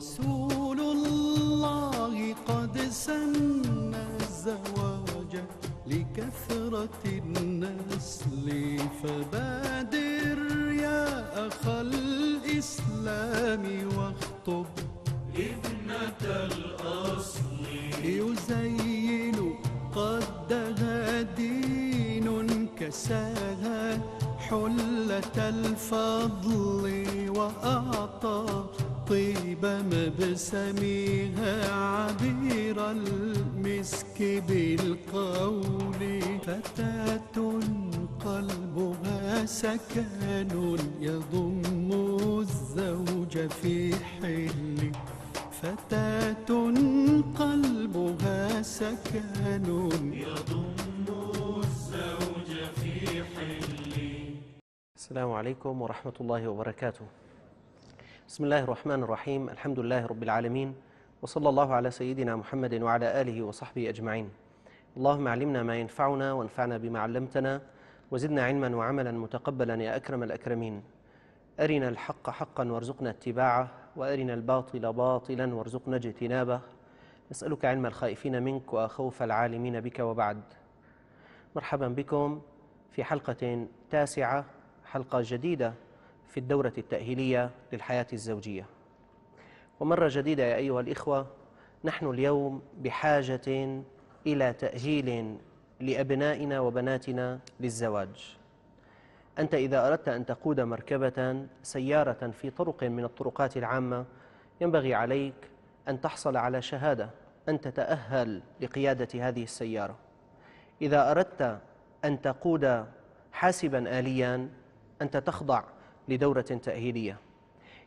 رسول الله قد سن الزواج لكثرة النسل فبادر يا أخ الإسلام واخطب ابنة الأصل يزين قدها دين كساها حلة الفضل وأعطى طيبة مبسميها عبير المسك بالقول فتاة قلبها سكن يضم الزوج في حل فتاة قلبها سكن يضم الزوج في حل السلام عليكم ورحمة الله وبركاته بسم الله الرحمن الرحيم الحمد لله رب العالمين وصلى الله على سيدنا محمد وعلى آله وصحبه أجمعين اللهم علمنا ما ينفعنا وانفعنا بما علمتنا وزدنا علما وعملا متقبلا يا أكرم الأكرمين أرنا الحق حقا وارزقنا اتباعه وأرنا الباطل باطلا وارزقنا اجتنابه نسألك علم الخائفين منك وخوف العالمين بك وبعد مرحبا بكم في حلقة تاسعة حلقة جديدة في الدورة التأهيلية للحياة الزوجية ومرة جديدة يا أيها الإخوة نحن اليوم بحاجة إلى تأهيل لأبنائنا وبناتنا للزواج أنت إذا أردت أن تقود مركبة سيارة في طرق من الطرقات العامة ينبغي عليك أن تحصل على شهادة أن تتأهل لقيادة هذه السيارة إذا أردت أن تقود حاسبا آليا أنت تخضع لدورة تأهيلية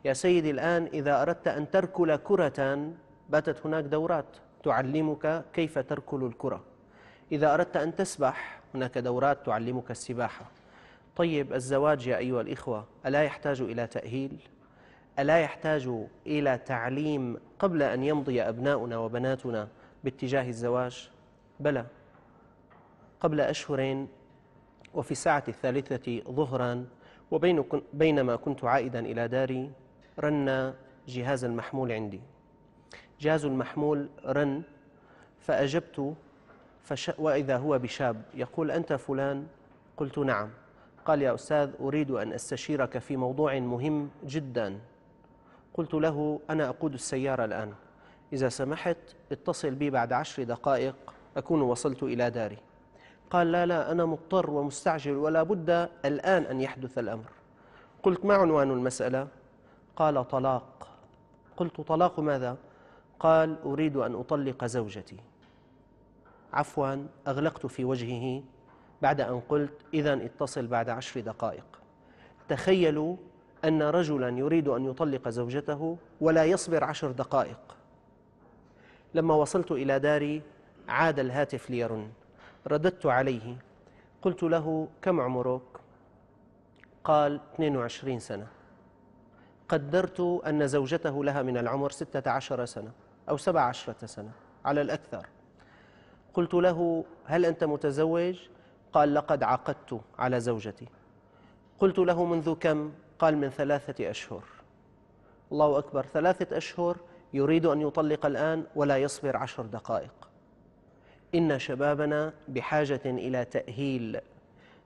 يا سيدي الآن إذا أردت أن تركل كرة باتت هناك دورات تعلمك كيف تركل الكرة إذا أردت أن تسبح هناك دورات تعلمك السباحة طيب الزواج يا أيها الإخوة ألا يحتاج إلى تأهيل؟ ألا يحتاج إلى تعليم قبل أن يمضي أبناؤنا وبناتنا باتجاه الزواج؟ بلى قبل أشهرين وفي الساعة الثالثة ظهراً وبينما كنت عائدا إلى داري رن جهاز المحمول عندي جهاز المحمول رن فأجبت فش وإذا هو بشاب يقول أنت فلان قلت نعم قال يا أستاذ أريد أن أستشيرك في موضوع مهم جدا قلت له أنا أقود السيارة الآن إذا سمحت اتصل بي بعد عشر دقائق أكون وصلت إلى داري قال لا لا أنا مضطر ومستعجل ولا بد الآن أن يحدث الأمر قلت ما عنوان المسألة قال طلاق قلت طلاق ماذا قال أريد أن أطلق زوجتي عفوا أغلقت في وجهه بعد أن قلت إذا اتصل بعد عشر دقائق تخيلوا أن رجلا يريد أن يطلق زوجته ولا يصبر عشر دقائق لما وصلت إلى داري عاد الهاتف ليرن رددت عليه قلت له كم عمرك قال 22 سنة قدرت أن زوجته لها من العمر 16 سنة أو 17 سنة على الأكثر قلت له هل أنت متزوج؟ قال لقد عقدت على زوجتي قلت له منذ كم؟ قال من ثلاثة أشهر الله أكبر ثلاثة أشهر يريد أن يطلق الآن ولا يصبر عشر دقائق إن شبابنا بحاجة إلى تأهيل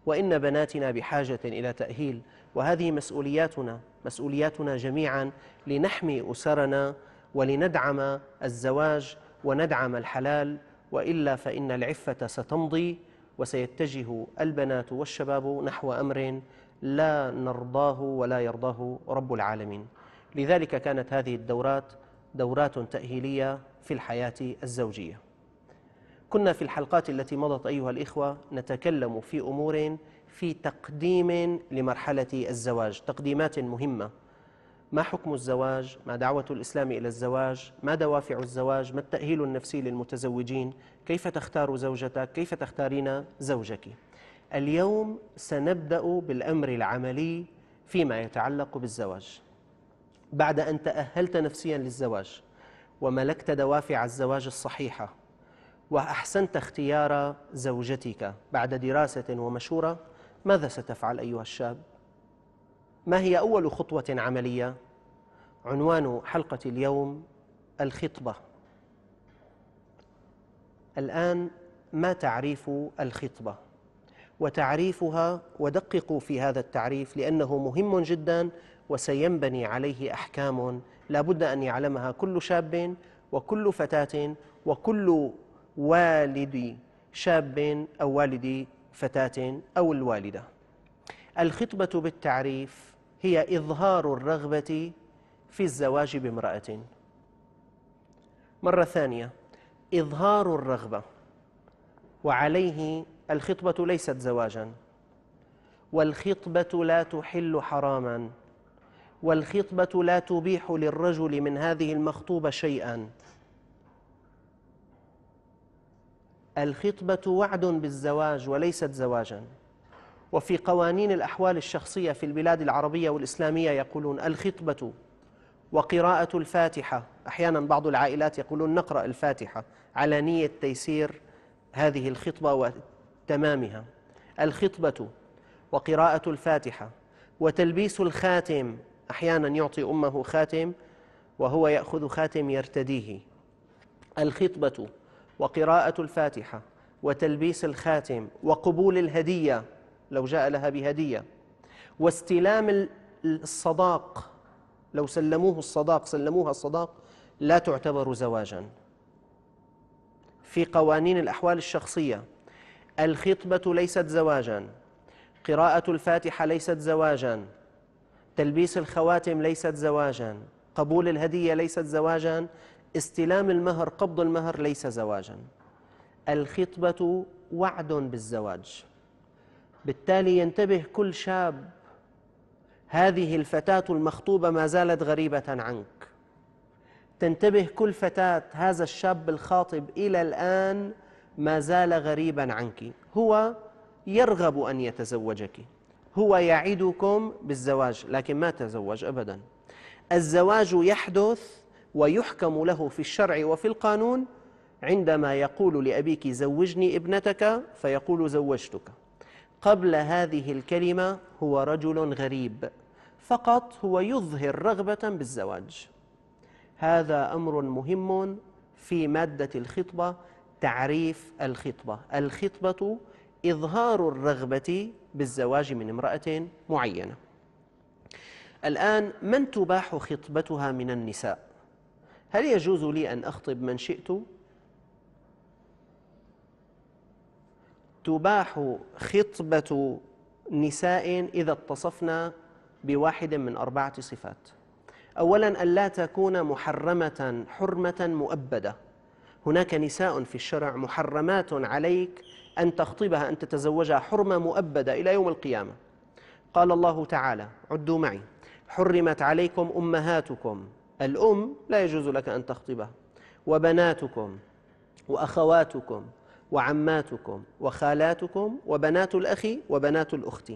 وإن بناتنا بحاجة إلى تأهيل وهذه مسؤولياتنا مسؤولياتنا جميعا لنحمي أسرنا ولندعم الزواج وندعم الحلال وإلا فإن العفة ستمضي وسيتجه البنات والشباب نحو أمر لا نرضاه ولا يرضاه رب العالمين لذلك كانت هذه الدورات دورات تأهيلية في الحياة الزوجية كنا في الحلقات التي مضت أيها الإخوة نتكلم في أمور في تقديم لمرحلة الزواج تقديمات مهمة ما حكم الزواج؟ ما دعوة الإسلام إلى الزواج؟ ما دوافع الزواج؟ ما التأهيل النفسي للمتزوجين؟ كيف تختار زوجتك؟ كيف تختارين زوجك؟ اليوم سنبدأ بالأمر العملي فيما يتعلق بالزواج بعد أن تأهلت نفسيا للزواج وملكت دوافع الزواج الصحيحة وأحسنت اختيار زوجتك بعد دراسة ومشورة ماذا ستفعل أيها الشاب؟ ما هي أول خطوة عملية؟ عنوان حلقة اليوم الخطبة الآن ما تعريف الخطبة؟ وتعريفها ودققوا في هذا التعريف لأنه مهم جدا وسينبني عليه أحكام لا بد أن يعلمها كل شاب وكل فتاة وكل والدي شاب أو والدي فتاة أو الوالدة الخطبة بالتعريف هي إظهار الرغبة في الزواج بامرأة مرة ثانية إظهار الرغبة وعليه الخطبة ليست زواجا والخطبة لا تحل حراما والخطبة لا تبيح للرجل من هذه المخطوبة شيئا الخطبة وعد بالزواج وليست زواجا وفي قوانين الأحوال الشخصية في البلاد العربية والإسلامية يقولون الخطبة وقراءة الفاتحة أحيانا بعض العائلات يقولون نقرأ الفاتحة على نية تيسير هذه الخطبة وتمامها الخطبة وقراءة الفاتحة وتلبيس الخاتم أحيانا يعطي أمه خاتم وهو يأخذ خاتم يرتديه الخطبة وقراءة الفاتحة وتلبيس الخاتم وقبول الهدية لو جاء لها بهدية واستلام الصداق لو سلموه الصداق سلموها الصداق لا تعتبر زواجا في قوانين الأحوال الشخصية الخطبة ليست زواجا قراءة الفاتحة ليست زواجا تلبيس الخواتم ليست زواجا قبول الهدية ليست زواجا استلام المهر قبض المهر ليس زواجا الخطبة وعد بالزواج بالتالي ينتبه كل شاب هذه الفتاة المخطوبة ما زالت غريبة عنك تنتبه كل فتاة هذا الشاب الخاطب إلى الآن ما زال غريبا عنك هو يرغب أن يتزوجك هو يعدكم بالزواج لكن ما تزوج أبدا الزواج يحدث ويحكم له في الشرع وفي القانون عندما يقول لأبيك زوجني ابنتك فيقول زوجتك قبل هذه الكلمة هو رجل غريب فقط هو يظهر رغبة بالزواج هذا أمر مهم في مادة الخطبة تعريف الخطبة الخطبة إظهار الرغبة بالزواج من امرأة معينة الآن من تباح خطبتها من النساء هل يجوز لي أن أخطب من شئت؟ تباح خطبة نساء إذا اتصفنا بواحد من أربعة صفات أولا أن لا تكون محرمة حرمة مؤبدة هناك نساء في الشرع محرمات عليك أن تخطبها أن تتزوجها حرمة مؤبدة إلى يوم القيامة قال الله تعالى عدوا معي حرمت عليكم أمهاتكم الأم لا يجوز لك أن تخطبها وبناتكم وأخواتكم وعماتكم وخالاتكم وبنات الأخ وبنات الأخت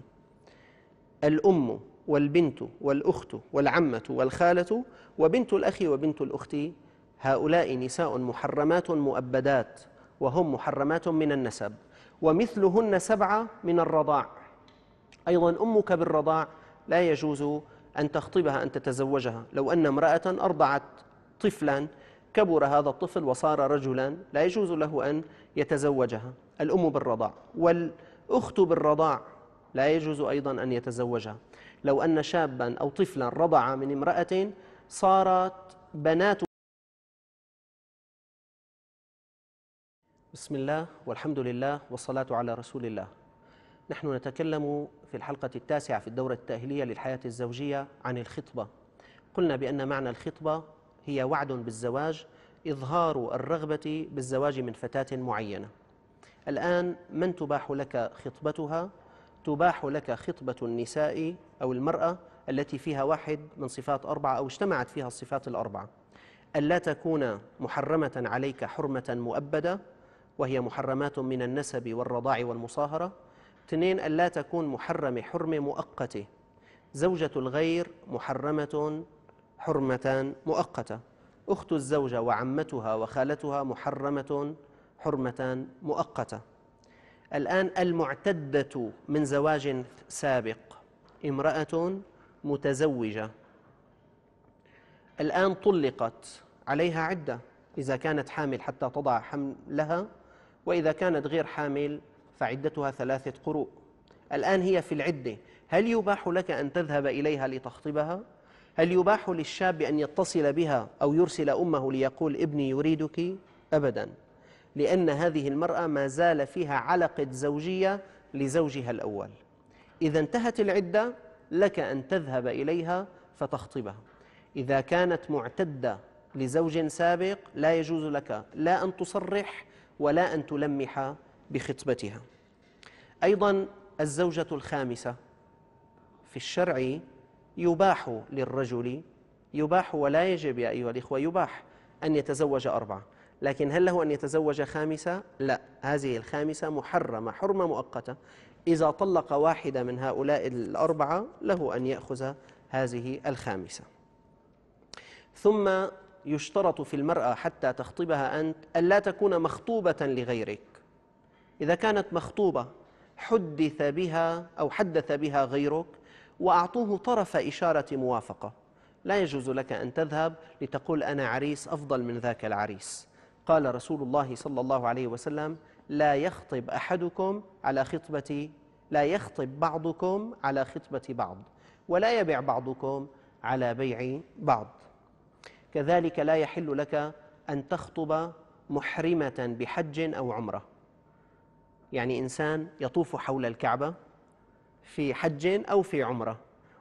الأم والبنت والأخت والعمة والخالة وبنت الأخ وبنت الأخت هؤلاء نساء محرمات مؤبدات وهم محرمات من النسب ومثلهن سبعة من الرضاع أيضا أمك بالرضاع لا يجوز أن تخطبها أن تتزوجها لو أن امرأة أرضعت طفلا كبر هذا الطفل وصار رجلا لا يجوز له أن يتزوجها الأم بالرضاع والأخت بالرضاع لا يجوز أيضا أن يتزوجها لو أن شابا أو طفلا رضع من امرأة صارت بنات بسم الله والحمد لله والصلاة على رسول الله نحن نتكلم في الحلقة التاسعة في الدورة التأهيلية للحياة الزوجية عن الخطبة قلنا بأن معنى الخطبة هي وعد بالزواج إظهار الرغبة بالزواج من فتاة معينة الآن من تباح لك خطبتها تباح لك خطبة النساء أو المرأة التي فيها واحد من صفات أربعة أو اجتمعت فيها الصفات الأربعة ألا تكون محرمة عليك حرمة مؤبدة وهي محرمات من النسب والرضاع والمصاهرة اثنين ألا تكون محرمة حرمة مؤقتة زوجة الغير محرمة حرمة مؤقتة أخت الزوجة وعمتها وخالتها محرمة حرمة مؤقتة الآن المعتدة من زواج سابق امرأة متزوجة الآن طلقت عليها عدة إذا كانت حامل حتى تضع حملها وإذا كانت غير حامل فعدتها ثلاثة قروء الآن هي في العدة هل يباح لك أن تذهب إليها لتخطبها؟ هل يباح للشاب أن يتصل بها أو يرسل أمه ليقول ابني يريدك؟ أبدا لأن هذه المرأة ما زال فيها علقة زوجية لزوجها الأول إذا انتهت العدة لك أن تذهب إليها فتخطبها إذا كانت معتدة لزوج سابق لا يجوز لك لا أن تصرح ولا أن تلمح بخطبتها أيضا الزوجة الخامسة في الشرع يباح للرجل يباح ولا يجب يا أيها الإخوة يباح أن يتزوج أربعة لكن هل له أن يتزوج خامسة؟ لا هذه الخامسة محرمة حرمة مؤقتة إذا طلق واحدة من هؤلاء الأربعة له أن يأخذ هذه الخامسة ثم يشترط في المرأة حتى تخطبها أنت ألا تكون مخطوبة لغيرك إذا كانت مخطوبة حدث بها أو حدث بها غيرك وأعطوه طرف إشارة موافقة لا يجوز لك أن تذهب لتقول أنا عريس أفضل من ذاك العريس قال رسول الله صلى الله عليه وسلم لا يخطب أحدكم على خطبة لا يخطب بعضكم على خطبة بعض ولا يبيع بعضكم على بيع بعض كذلك لا يحل لك أن تخطب محرمة بحج أو عمرة يعني إنسان يطوف حول الكعبة في حج أو في عمرة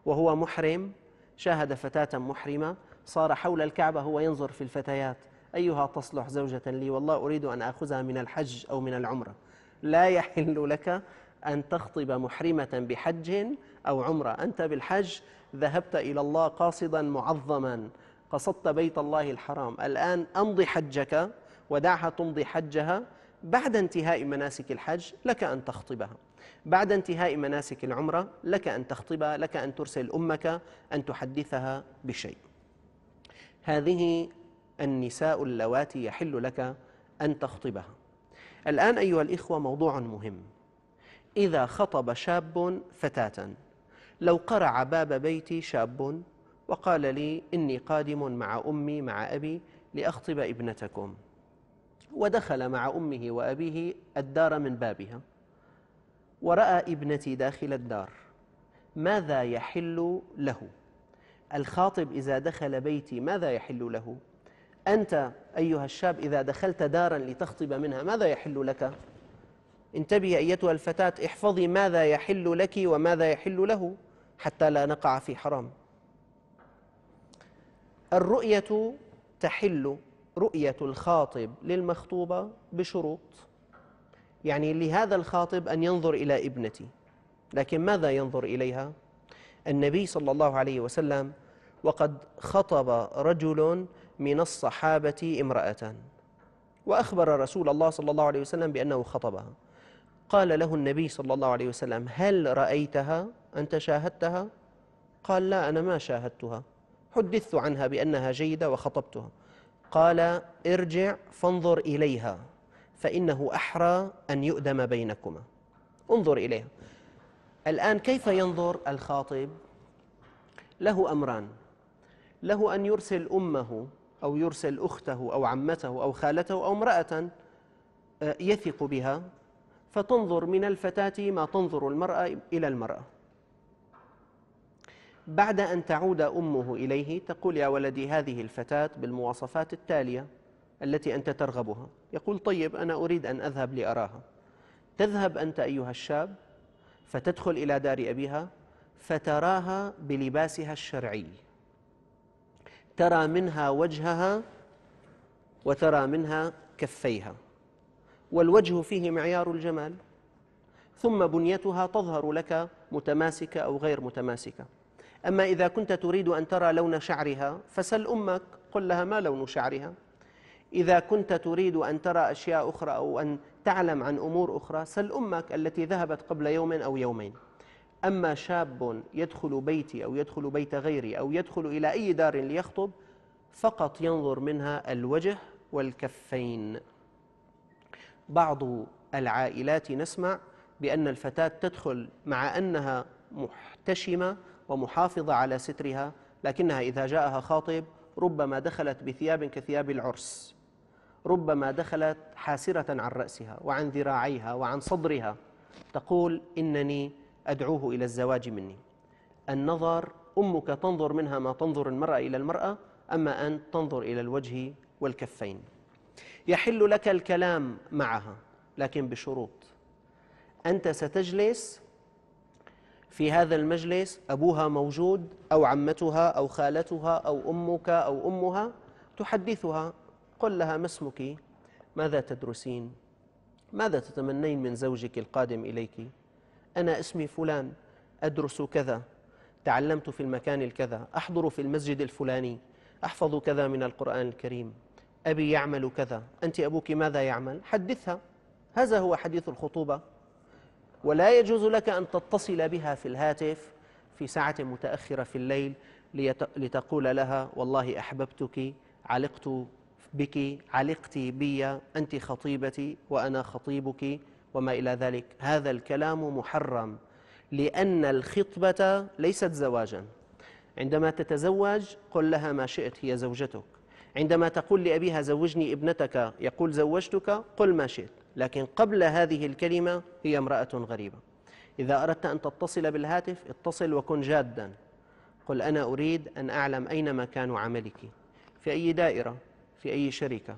وهو محرم شاهد فتاة محرمة صار حول الكعبة هو ينظر في الفتيات أيها تصلح زوجة لي والله أريد أن أخذها من الحج أو من العمرة لا يحل لك أن تخطب محرمة بحج أو عمرة أنت بالحج ذهبت إلى الله قاصدا معظما قصدت بيت الله الحرام الآن أمضي حجك ودعها تمضي حجها بعد انتهاء مناسك الحج لك أن تخطبها بعد انتهاء مناسك العمرة لك أن تخطبها لك أن ترسل أمك أن تحدثها بشيء هذه النساء اللواتي يحل لك أن تخطبها الآن أيها الإخوة موضوع مهم إذا خطب شاب فتاة لو قرع باب بيتي شاب وقال لي إني قادم مع أمي مع أبي لأخطب ابنتكم ودخل مع أمه وأبيه الدار من بابها ورأى ابنتي داخل الدار ماذا يحل له الخاطب إذا دخل بيتي ماذا يحل له أنت أيها الشاب إذا دخلت دارا لتخطب منها ماذا يحل لك انتبهي أيتها الفتاة احفظي ماذا يحل لك وماذا يحل له حتى لا نقع في حرام الرؤية تحل رؤية الخاطب للمخطوبة بشروط يعني لهذا الخاطب أن ينظر إلى ابنتي لكن ماذا ينظر إليها؟ النبي صلى الله عليه وسلم وقد خطب رجل من الصحابة امرأة وأخبر رسول الله صلى الله عليه وسلم بأنه خطبها قال له النبي صلى الله عليه وسلم هل رأيتها؟ أنت شاهدتها؟ قال لا أنا ما شاهدتها حدثت عنها بأنها جيدة وخطبتها قال ارجع فانظر إليها فإنه أحرى أن يؤدم بينكما انظر إليها الآن كيف ينظر الخاطب له أمران له أن يرسل أمه أو يرسل أخته أو عمته أو خالته أو امرأة آه، يثق بها فتنظر من الفتاة ما تنظر المرأة إلى المرأة بعد أن تعود أمه إليه تقول يا ولدي هذه الفتاة بالمواصفات التالية التي أنت ترغبها يقول طيب أنا أريد أن أذهب لأراها تذهب أنت أيها الشاب فتدخل إلى دار أبيها فتراها بلباسها الشرعي ترى منها وجهها وترى منها كفيها والوجه فيه معيار الجمال ثم بنيتها تظهر لك متماسكة أو غير متماسكة أما إذا كنت تريد أن ترى لون شعرها فسل أمك قل لها ما لون شعرها إذا كنت تريد أن ترى أشياء أخرى أو أن تعلم عن أمور أخرى سل أمك التي ذهبت قبل يوم أو يومين أما شاب يدخل بيتي أو يدخل بيت غيري أو يدخل إلى أي دار ليخطب فقط ينظر منها الوجه والكفين بعض العائلات نسمع بأن الفتاة تدخل مع أنها محتشمة ومحافظة على سترها لكنها إذا جاءها خاطب ربما دخلت بثياب كثياب العرس ربما دخلت حاسرة عن رأسها وعن ذراعيها وعن صدرها تقول إنني أدعوه إلى الزواج مني النظر أمك تنظر منها ما تنظر المرأة إلى المرأة أما أن تنظر إلى الوجه والكفين يحل لك الكلام معها لكن بشروط أنت ستجلس في هذا المجلس أبوها موجود أو عمتها أو خالتها أو أمك أو أمها تحدثها قل لها ما اسمك ماذا تدرسين ماذا تتمنين من زوجك القادم إليك أنا اسمي فلان أدرس كذا تعلمت في المكان الكذا أحضر في المسجد الفلاني أحفظ كذا من القرآن الكريم أبي يعمل كذا أنت أبوك ماذا يعمل حدثها هذا هو حديث الخطوبة ولا يجوز لك أن تتصل بها في الهاتف في ساعة متأخرة في الليل لتقول لها والله أحببتك علقت بك علقت بي أنت خطيبتي وأنا خطيبك وما إلى ذلك هذا الكلام محرم لأن الخطبة ليست زواجا عندما تتزوج قل لها ما شئت هي زوجتك عندما تقول لأبيها زوجني ابنتك يقول زوجتك قل ما شئت لكن قبل هذه الكلمة هي امرأة غريبة إذا أردت أن تتصل بالهاتف اتصل وكن جادا قل أنا أريد أن أعلم أين مكان عملك في أي دائرة في أي شركة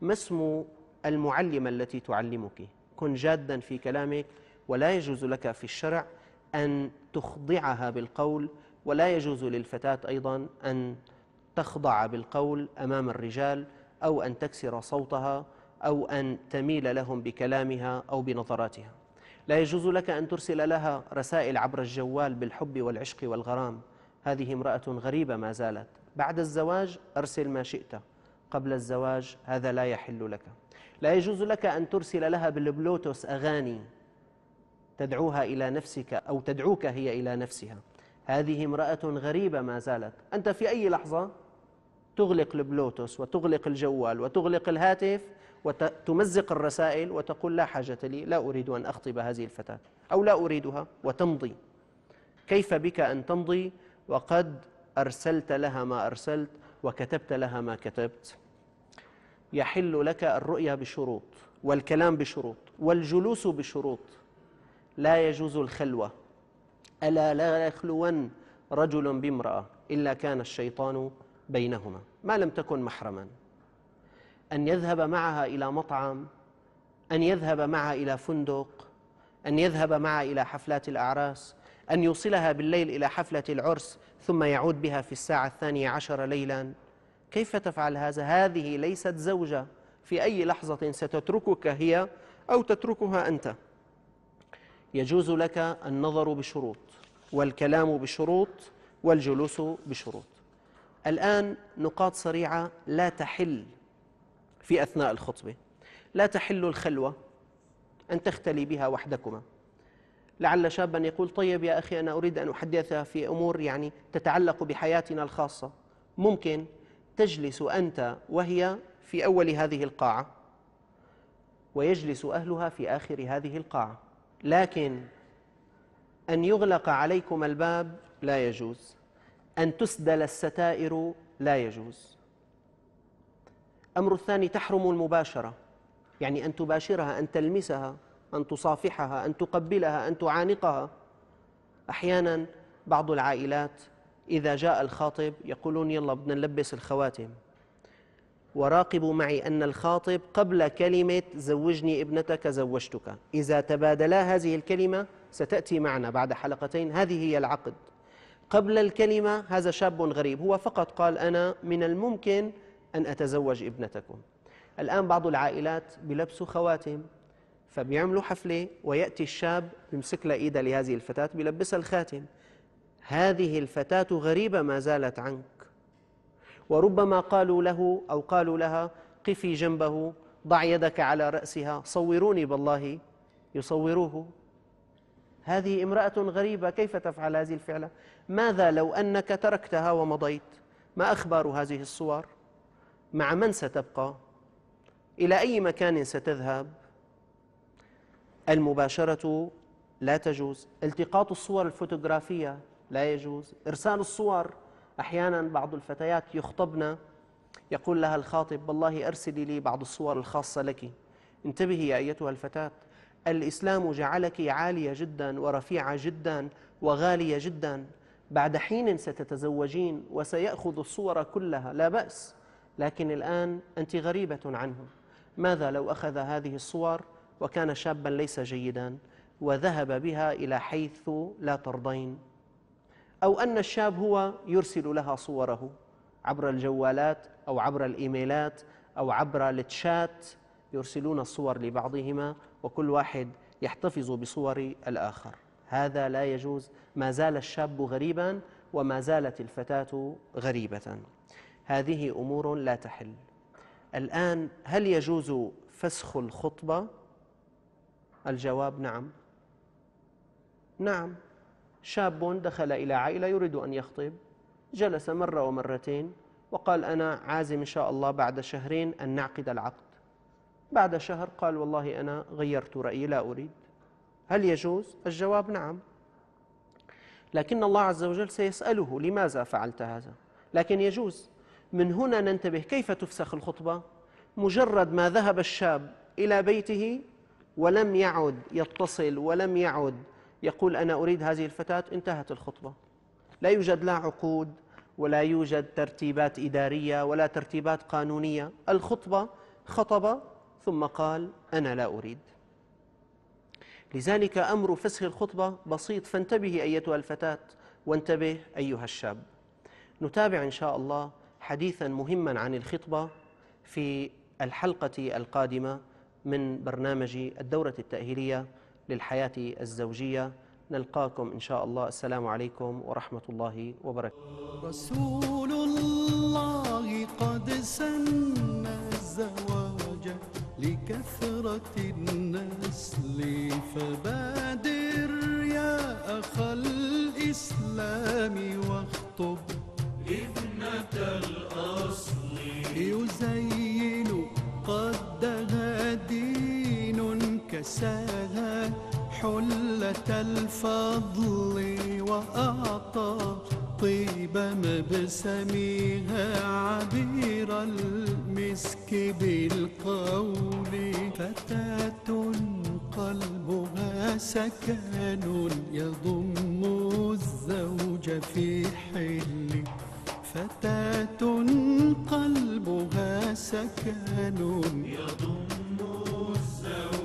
ما اسم المعلمة التي تعلمك كن جادا في كلامك ولا يجوز لك في الشرع أن تخضعها بالقول ولا يجوز للفتاة أيضا أن تخضع بالقول أمام الرجال أو أن تكسر صوتها أو أن تميل لهم بكلامها أو بنظراتها لا يجوز لك أن ترسل لها رسائل عبر الجوال بالحب والعشق والغرام هذه امرأة غريبة ما زالت بعد الزواج أرسل ما شئت قبل الزواج هذا لا يحل لك لا يجوز لك أن ترسل لها بالبلوتوس أغاني تدعوها إلى نفسك أو تدعوك هي إلى نفسها هذه امرأة غريبة ما زالت أنت في أي لحظة تغلق البلوتوس وتغلق الجوال وتغلق الهاتف وتمزق الرسائل وتقول لا حاجة لي لا أريد أن أخطب هذه الفتاة أو لا أريدها وتمضي كيف بك أن تمضي وقد أرسلت لها ما أرسلت وكتبت لها ما كتبت يحل لك الرؤيا بشروط والكلام بشروط والجلوس بشروط لا يجوز الخلوة ألا لا يخلون رجل بامرأة إلا كان الشيطان بينهما ما لم تكن محرما أن يذهب معها إلى مطعم أن يذهب معها إلى فندق أن يذهب معها إلى حفلات الأعراس أن يوصلها بالليل إلى حفلة العرس ثم يعود بها في الساعة الثانية عشر ليلا كيف تفعل هذا؟ هذه ليست زوجة في أي لحظة ستتركك هي أو تتركها أنت يجوز لك النظر بشروط والكلام بشروط والجلوس بشروط الآن نقاط سريعة لا تحل في أثناء الخطبة لا تحل الخلوة أن تختلي بها وحدكما لعل شابا يقول طيب يا أخي أنا أريد أن أحدثها في أمور يعني تتعلق بحياتنا الخاصة ممكن تجلس أنت وهي في أول هذه القاعة ويجلس أهلها في آخر هذه القاعة لكن أن يغلق عليكم الباب لا يجوز أن تسدل الستائر لا يجوز الأمر الثاني تحرم المباشرة يعني أن تباشرها أن تلمسها أن تصافحها أن تقبلها أن تعانقها أحيانا بعض العائلات إذا جاء الخاطب يقولون يلا بدنا نلبس الخواتم وراقبوا معي أن الخاطب قبل كلمة زوجني ابنتك زوجتك إذا تبادلا هذه الكلمة ستأتي معنا بعد حلقتين هذه هي العقد قبل الكلمة هذا شاب غريب هو فقط قال أنا من الممكن أن أتزوج ابنتكم الآن بعض العائلات بلبسوا خواتم فبيعملوا حفلة ويأتي الشاب بيمسك لإيدة لهذه الفتاة بيلبسها الخاتم هذه الفتاة غريبة ما زالت عنك وربما قالوا له أو قالوا لها قفي جنبه ضع يدك على رأسها صوروني بالله يصوروه هذه امرأة غريبة كيف تفعل هذه الفعلة؟ ماذا لو أنك تركتها ومضيت؟ ما أخبار هذه الصور؟ مع من ستبقى إلى أي مكان ستذهب المباشرة لا تجوز التقاط الصور الفوتوغرافية لا يجوز إرسال الصور أحيانا بعض الفتيات يخطبن يقول لها الخاطب والله أرسلي لي بعض الصور الخاصة لك انتبهي يا أيتها الفتاة الإسلام جعلك عالية جدا ورفيعة جدا وغالية جدا بعد حين ستتزوجين وسيأخذ الصور كلها لا بأس لكن الآن أنت غريبة عنه ماذا لو أخذ هذه الصور وكان شابا ليس جيدا وذهب بها إلى حيث لا ترضين أو أن الشاب هو يرسل لها صوره عبر الجوالات أو عبر الإيميلات أو عبر التشات يرسلون الصور لبعضهما وكل واحد يحتفظ بصور الآخر هذا لا يجوز ما زال الشاب غريبا وما زالت الفتاة غريبة هذه أمور لا تحل الآن هل يجوز فسخ الخطبة؟ الجواب نعم نعم شاب دخل إلى عائلة يريد أن يخطب جلس مرة ومرتين وقال أنا عازم إن شاء الله بعد شهرين أن نعقد العقد بعد شهر قال والله أنا غيرت رأيي لا أريد هل يجوز؟ الجواب نعم لكن الله عز وجل سيسأله لماذا فعلت هذا؟ لكن يجوز من هنا ننتبه كيف تفسخ الخطبة مجرد ما ذهب الشاب إلى بيته ولم يعد يتصل ولم يعد يقول أنا أريد هذه الفتاة انتهت الخطبة لا يوجد لا عقود ولا يوجد ترتيبات إدارية ولا ترتيبات قانونية الخطبة خطب ثم قال أنا لا أريد لذلك أمر فسخ الخطبة بسيط فانتبه أيتها الفتاة وانتبه أيها الشاب نتابع إن شاء الله حديثا مهما عن الخطبة في الحلقة القادمة من برنامج الدورة التأهيلية للحياة الزوجية نلقاكم إن شاء الله السلام عليكم ورحمة الله وبركاته رسول الله قد سن الزواج لكثرة النسل فبادر يا أخ الإسلام واخطب اذا حلة الفضل وأعطى طيب مبسمها عبير المسك بالقول فتاة قلبها سكن يضم الزوج في حل فتاة قلبها سكن يضم الزوج